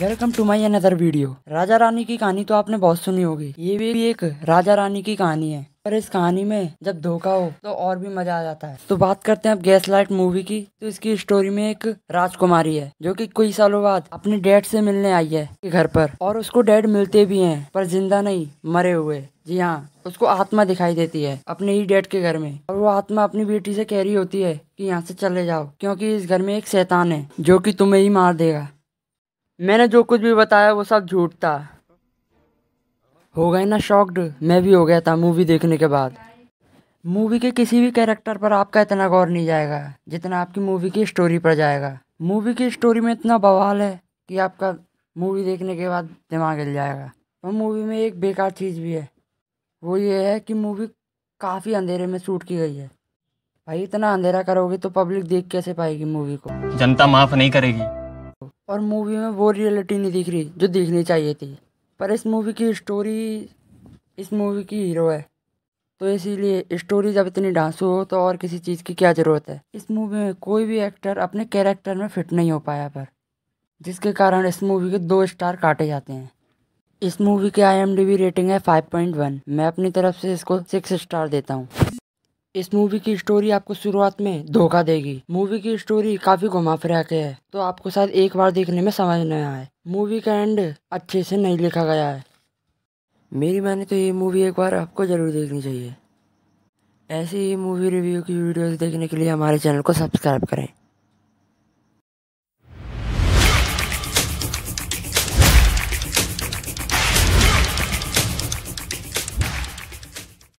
welcome to my another video राजा रानी की कहानी तो आपने बहुत सुनी होगी ये भी एक राजा रानी की कहानी है पर इस कहानी में जब धोखा हो तो और भी मजा आ जाता है तो बात करते हैं अब गैस लाइट मूवी की तो इसकी स्टोरी में एक राजकुमारी है जो कि कई सालों बाद अपने डैड से मिलने आई है घर पर और उसको डैड मिलते भी हैं पर जिंदा नहीं मरे हुए जी हाँ उसको आत्मा दिखाई देती है अपने ही डैड के घर में और वो आत्मा अपनी बेटी से कह रही होती है कि यहाँ से चले जाओ क्योंकि इस घर में एक शैतान है जो कि तुम्हें ही मार देगा मैंने जो कुछ भी बताया वो सब झूठ था हो गए ना शॉक्ड मैं भी हो गया था मूवी देखने के बाद मूवी के किसी भी कैरेक्टर पर आपका इतना गौर नहीं जाएगा जितना आपकी मूवी की स्टोरी पर जाएगा मूवी की स्टोरी में इतना बवाल है कि आपका मूवी देखने के बाद दिमाग हिल जाएगा और मूवी में एक बेकार चीज़ भी है वो ये है कि मूवी काफ़ी अंधेरे में शूट की गई है भाई इतना अंधेरा करोगे तो पब्लिक देख कैसे पाएगी मूवी को जनता माफ़ नहीं करेगी और मूवी में वो रियलिटी नहीं दिख रही जो दिखनी चाहिए थी पर इस मूवी की स्टोरी इस मूवी की हीरो है तो इसीलिए स्टोरी जब इतनी डांसू हो तो और किसी चीज़ की क्या ज़रूरत है इस मूवी में कोई भी एक्टर अपने कैरेक्टर में फिट नहीं हो पाया पर जिसके कारण इस मूवी के दो स्टार काटे जाते हैं इस मूवी की आई रेटिंग है 5.1 मैं अपनी तरफ से इसको सिक्स स्टार देता हूँ इस मूवी की स्टोरी आपको शुरुआत में धोखा देगी मूवी की स्टोरी काफी घुमा फिरा के है तो आपको शायद एक बार देखने में समझ नहीं आए मूवी का एंड अच्छे से नहीं लिखा गया है मेरी माने तो ये मूवी एक बार आपको ज़रूर देखनी चाहिए ऐसी ही मूवी रिव्यू की वीडियोस देखने के लिए हमारे चैनल को सब्सक्राइब करें